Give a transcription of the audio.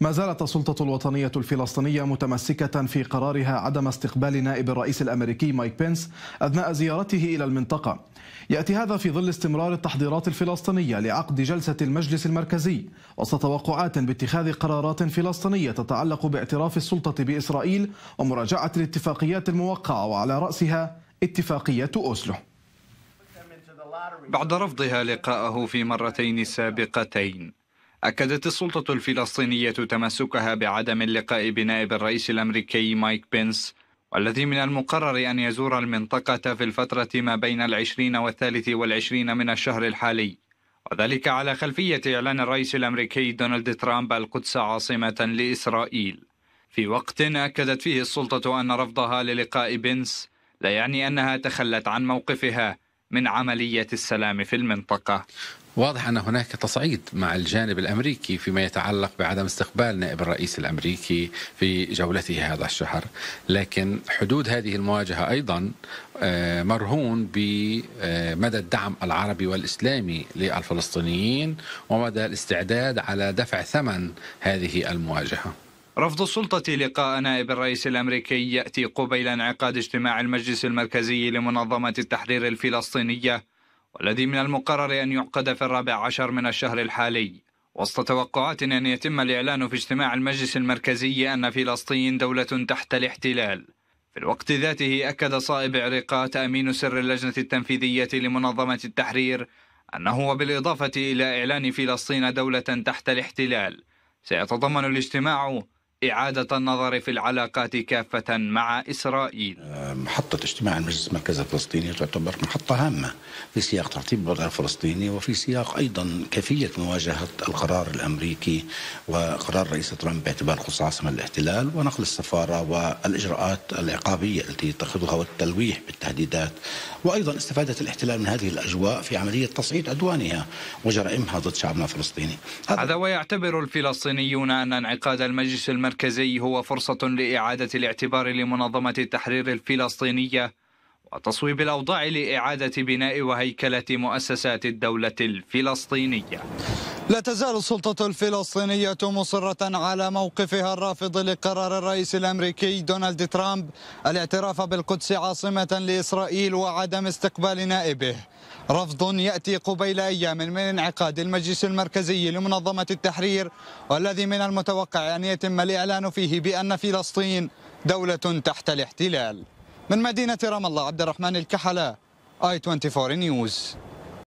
ما زالت السلطة الوطنية الفلسطينية متمسكة في قرارها عدم استقبال نائب الرئيس الأمريكي مايك بينس أثناء زيارته إلى المنطقة يأتي هذا في ظل استمرار التحضيرات الفلسطينية لعقد جلسة المجلس المركزي وسط توقعات باتخاذ قرارات فلسطينية تتعلق باعتراف السلطة بإسرائيل ومراجعة الاتفاقيات الموقعة وعلى رأسها اتفاقية أوسلو بعد رفضها لقاءه في مرتين سابقتين أكدت السلطة الفلسطينية تمسكها بعدم اللقاء بنائب الرئيس الأمريكي مايك بينس والذي من المقرر أن يزور المنطقة في الفترة ما بين العشرين والثالث والعشرين من الشهر الحالي وذلك على خلفية إعلان الرئيس الأمريكي دونالد ترامب القدس عاصمة لإسرائيل في وقت أكدت فيه السلطة أن رفضها للقاء بنس لا يعني أنها تخلت عن موقفها من عملية السلام في المنطقة واضح أن هناك تصعيد مع الجانب الأمريكي فيما يتعلق بعدم استقبال نائب الرئيس الأمريكي في جولته هذا الشهر لكن حدود هذه المواجهة أيضا آه، مرهون بمدى الدعم العربي والإسلامي للفلسطينيين ومدى الاستعداد على دفع ثمن هذه المواجهة رفض السلطة لقاء نائب الرئيس الأمريكي يأتي قبيل انعقاد اجتماع المجلس المركزي لمنظمة التحرير الفلسطينية والذي من المقرر أن يعقد في الرابع عشر من الشهر الحالي وسط توقعات أن يتم الإعلان في اجتماع المجلس المركزي أن فلسطين دولة تحت الاحتلال في الوقت ذاته أكد صائب عريقات أمين سر اللجنة التنفيذية لمنظمة التحرير أنه بالإضافة إلى إعلان فلسطين دولة تحت الاحتلال سيتضمن الاجتماع إعادة النظر في العلاقات كافة مع إسرائيل محطة اجتماع المجلس المركزي الفلسطيني تعتبر محطة هامة في سياق ترتيب الوضع الفلسطيني وفي سياق أيضا كيفية مواجهة القرار الأمريكي وقرار الرئيس ترامب باعتبار خصاصة عاصمة الاحتلال ونقل السفارة والإجراءات العقابية التي تأخذها والتلويح بالتهديدات وأيضا استفادت الاحتلال من هذه الأجواء في عملية تصعيد عدوانها وجرائمها ضد شعبنا الفلسطيني هذا, هذا ويعتبر الفلسطينيون أن انعقاد المجلس المركزي هو فرصة لإعادة الاعتبار لمنظمة التحرير الفلسطينية وتصويب الأوضاع لإعادة بناء وهيكلة مؤسسات الدولة الفلسطينية لا تزال السلطة الفلسطينية مصرة على موقفها الرافض لقرار الرئيس الأمريكي دونالد ترامب الاعتراف بالقدس عاصمة لإسرائيل وعدم استقبال نائبه رفض يأتي قبيل أيام من انعقاد المجلس المركزي لمنظمة التحرير والذي من المتوقع أن يتم الإعلان فيه بأن فلسطين دولة تحت الاحتلال من مدينة رام الله عبد الرحمن الكحلة آي 24 نيوز